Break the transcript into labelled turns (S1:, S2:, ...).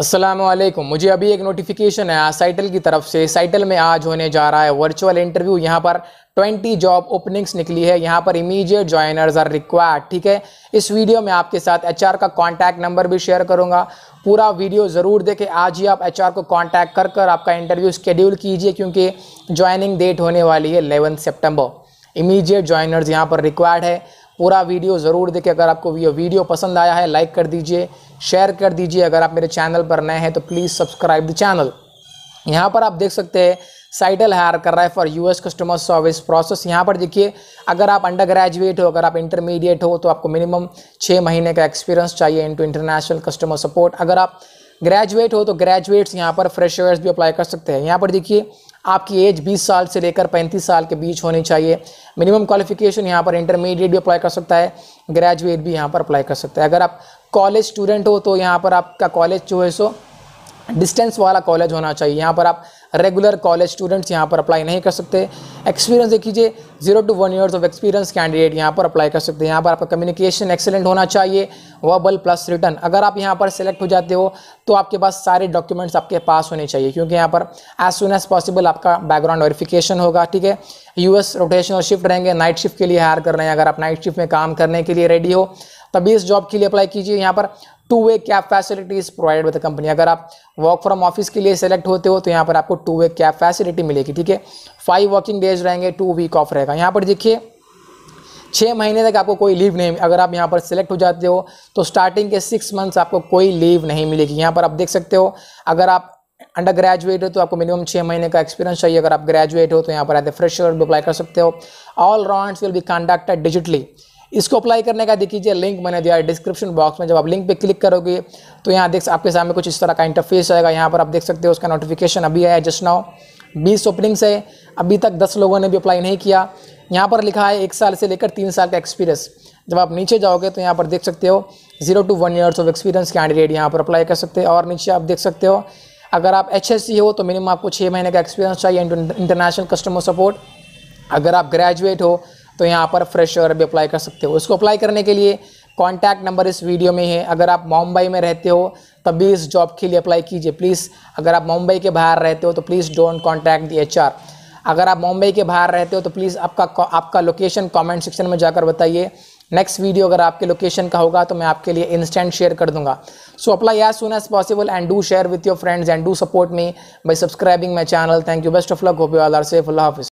S1: असलम मुझे अभी एक नोटिफिकेशन है साइटल की तरफ से साइटल में आज होने जा रहा है वर्चुअल इंटरव्यू यहाँ पर 20 जॉब ओपनिंग्स निकली है यहाँ पर इमीडिएट ज्वाइनर्स आर रिक्वायर्ड ठीक है इस वीडियो में आपके साथ एचआर का कांटेक्ट नंबर भी शेयर करूँगा पूरा वीडियो ज़रूर देखें आज ही आप एचआर को कॉन्टैक्ट कर कर आपका इंटरव्यू स्केड्यूल कीजिए क्योंकि ज्वाइनिंग डेट होने वाली है 11 सेप्टेम्बर इमीजिएट ज्वाइनर्स यहाँ पर रिक्वायर्ड है पूरा वीडियो ज़रूर देखें अगर आपको ये वीडियो पसंद आया है लाइक कर दीजिए शेयर कर दीजिए अगर आप मेरे चैनल पर नए हैं तो प्लीज़ सब्सक्राइब द चैनल यहाँ पर आप देख सकते हैं साइटल हायर कर रहा है for US customer service process यहाँ पर देखिए अगर आप अंडर ग्रेजुएट हो अगर आप इंटरमीडिएट हो तो आपको मिनिमम छः महीने का एक्सपीरियंस चाहिए इनटू इंटरनेशनल कस्टमर सपोर्ट अगर आप ग्रेजुएट हो तो ग्रेजुएट्स यहाँ पर फ्रेशर्स भी अप्लाई कर सकते हैं यहाँ पर देखिए आपकी एज 20 साल से लेकर 35 साल के बीच होनी चाहिए मिनिमम क्वालिफिकेशन यहाँ पर इंटरमीडिएट भी अप्लाई कर सकता है ग्रेजुएट भी यहाँ पर अप्लाई कर सकता है अगर आप कॉलेज स्टूडेंट हो तो यहाँ पर आपका कॉलेज जो है सो डिस्टेंस वाला कॉलेज होना चाहिए यहाँ पर आप रेगुलर कॉलेज स्टूडेंट्स यहाँ पर अप्लाई नहीं कर सकते एक्सपीरियंस देख लीजिए zero two one years of experience candidate यहाँ पर अप्लाई कर सकते हैं यहाँ पर आपका कम्युनिकेशन एक्सेलेंट होना चाहिए वर्बल प्लस रिटर्न अगर आप यहाँ पर सेलेक्ट हो जाते हो तो आपके पास सारे डॉक्यूमेंट्स आपके पास होने चाहिए क्योंकि यहाँ पर एज सुन एज पॉसिबल आपका बैकग्राउंड वेरिफिकेशन होगा ठीक है यूएस रोटेशन और शिफ्ट रहेंगे नाइट शिफ्ट के लिए हायर कर रहे हैं अगर आप नाइट शिफ्ट में काम करने के लिए रेडी हो तभी इस जॉब के लिए अप्लाई कीजिए यहाँ पर two way cab facilities provide with company अगर आप वर्क फ्रॉम ऑफिस के लिए सेलेक्ट होते हो तो यहाँ पर आपको टू वे कैब फैसिलिटी मिलेगी ठीक है फाइव वर्किंग डेज रहेंगे टू वीक ऑफ रहेगा यहाँ पर देखिए छः महीने तक आपको कोई लीव नहीं अगर आप यहाँ पर सिलेक्ट हो जाते हो तो स्टार्टिंग के सिक्स मंथ्स आपको कोई लीव नहीं मिलेगी यहाँ पर आप देख सकते हो अगर आप अंडर ग्रेजुएट हो तो आपको मिनिमम छः महीने का एक्सपीरियंस चाहिए अगर आप ग्रेजुएट हो तो यहाँ पर आते फ्रेशर भी अप्लाई कर सकते हो all round will be conducted digitally इसको अप्लाई करने का देख लीजिए लिंक मैंने दिया है डिस्क्रिप्शन बॉक्स में जब आप लिंक पे क्लिक करोगे तो यहाँ देख आपके सामने कुछ इस तरह का इंटरफेस आएगा यहाँ पर आप देख सकते हो उसका नोटिफिकेशन अभी आया जस्ट नाउ बीस ओपनिंग्स है अभी तक दस लोगों ने भी अप्लाई नहीं किया यहाँ पर लिखा है एक साल से लेकर तीन साल का एक्सपीरियंस जब आप नीचे जाओगे तो यहाँ पर देख सकते हो zero two one years of experience candidate यहाँ पर अप्लाई कर सकते हो और नीचे आप देख सकते हो अगर आप एच हो तो मिनिमम आपको छः महीने का एक्सपीरियंस चाहिए इंटरनेशनल कस्टमर सपोर्ट अगर आप ग्रेजुएट हो तो यहाँ पर फ्रेश वगैरह भी अप्लाई कर सकते हो इसको अप्लाई करने के लिए कॉन्टैक्ट नंबर इस वीडियो में है अगर आप मुंबई में रहते हो तब भी इस जॉब के लिए अप्लाई कीजिए प्लीज़ अगर आप मुंबई के बाहर रहते हो तो please don't contact the H अगर आप मुंबई के बाहर रहते हो तो प्लीज़ आपका आपका लोकेशन कमेंट सेक्शन में जाकर बताइए नेक्स्ट वीडियो अगर आपके लोकेशन का होगा तो मैं आपके लिए इंस्टेंट शेयर कर दूंगा so apply as soon as possible and do share with your friends and do support me by subscribing my channel thank you best of luck hope you are safe अल्लाह हाफिज़